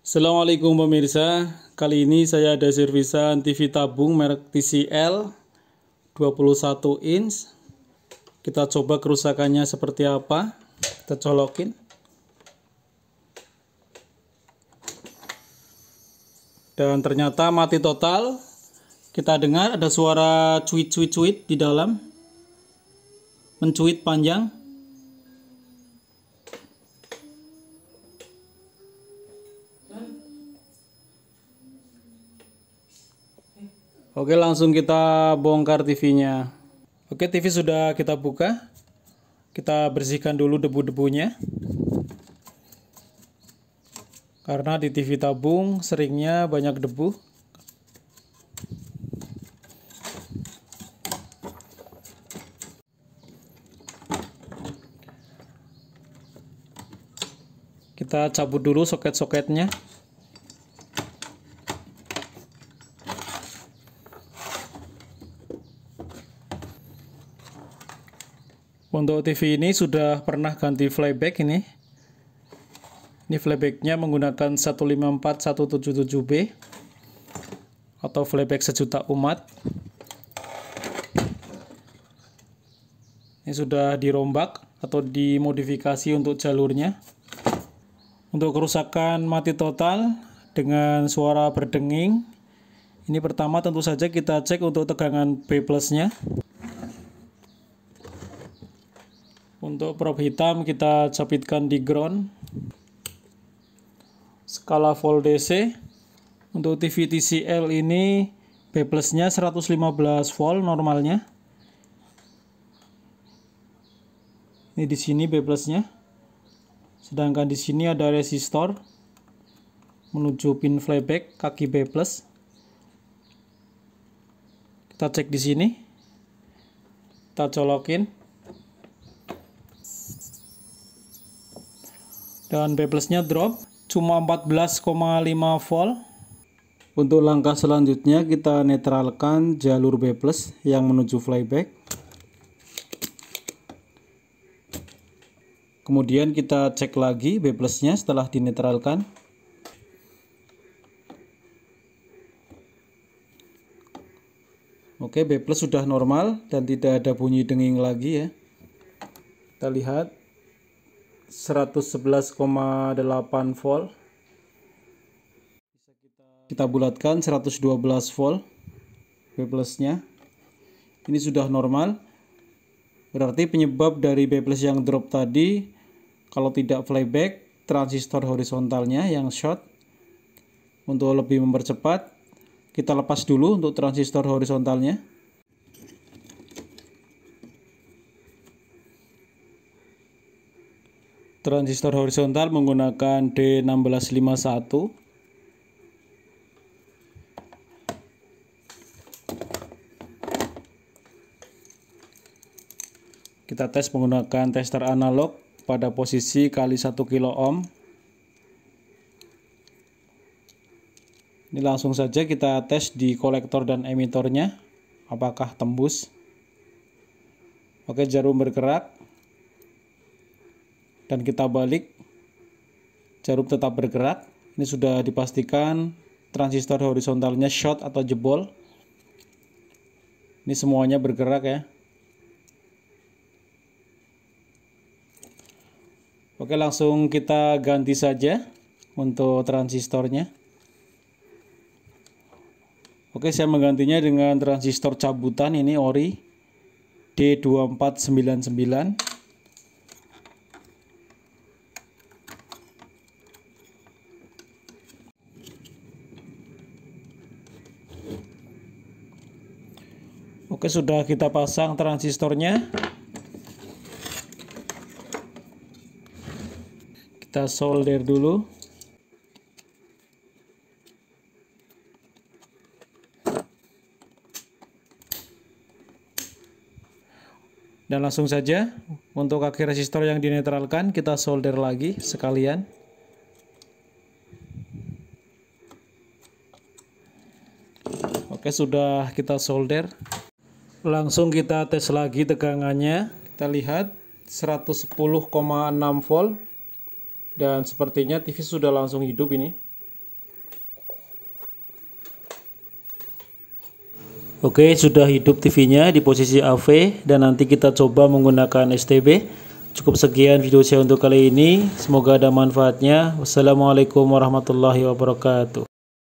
Assalamualaikum pemirsa Kali ini saya ada servisan TV tabung merek TCL 21 inch Kita coba kerusakannya seperti apa Kita colokin Dan ternyata mati total Kita dengar ada suara cuit-cuit-cuit di dalam Mencuit panjang Oke langsung kita bongkar TV-nya. Oke TV sudah kita buka. Kita bersihkan dulu debu-debunya. Karena di TV tabung seringnya banyak debu. Kita cabut dulu soket-soketnya. Untuk TV ini sudah pernah ganti flyback ini. Ini flybacknya menggunakan 154177B atau flyback sejuta umat. Ini sudah dirombak atau dimodifikasi untuk jalurnya. Untuk kerusakan mati total dengan suara berdenging, ini pertama tentu saja kita cek untuk tegangan B plusnya. Untuk probe hitam kita capitkan di ground. Skala volt DC. Untuk TV TCL ini B plusnya 115 volt normalnya. Ini di sini B plusnya. Sedangkan di sini ada resistor menuju pin flyback kaki B plus. Kita cek di sini. Kita colokin. dan B plusnya drop cuma 14,5 volt untuk langkah selanjutnya kita netralkan jalur B plus yang menuju flyback kemudian kita cek lagi B plusnya setelah dinetralkan Oke, B plus sudah normal dan tidak ada bunyi denging lagi ya. Kita lihat 111,8 volt kita bulatkan 112 volt B nya ini sudah normal berarti penyebab dari B plus yang drop tadi kalau tidak flyback transistor horizontalnya yang short untuk lebih mempercepat kita lepas dulu untuk transistor horizontalnya transistor horizontal menggunakan D1651 kita tes menggunakan tester analog pada posisi kali 1 kilo ohm ini langsung saja kita tes di kolektor dan emitornya apakah tembus oke jarum bergerak dan kita balik jarum tetap bergerak ini sudah dipastikan transistor horizontalnya short atau jebol ini semuanya bergerak ya oke langsung kita ganti saja untuk transistornya oke saya menggantinya dengan transistor cabutan ini ori D2499 Oke, sudah kita pasang transistornya. Kita solder dulu. Dan langsung saja untuk kaki resistor yang dinetralkan kita solder lagi sekalian. Oke, sudah kita solder. Langsung kita tes lagi tegangannya. Kita lihat 110,6 volt dan sepertinya TV sudah langsung hidup ini. Oke, sudah hidup TV-nya di posisi AV dan nanti kita coba menggunakan STB. Cukup sekian video saya untuk kali ini. Semoga ada manfaatnya. Wassalamualaikum warahmatullahi wabarakatuh.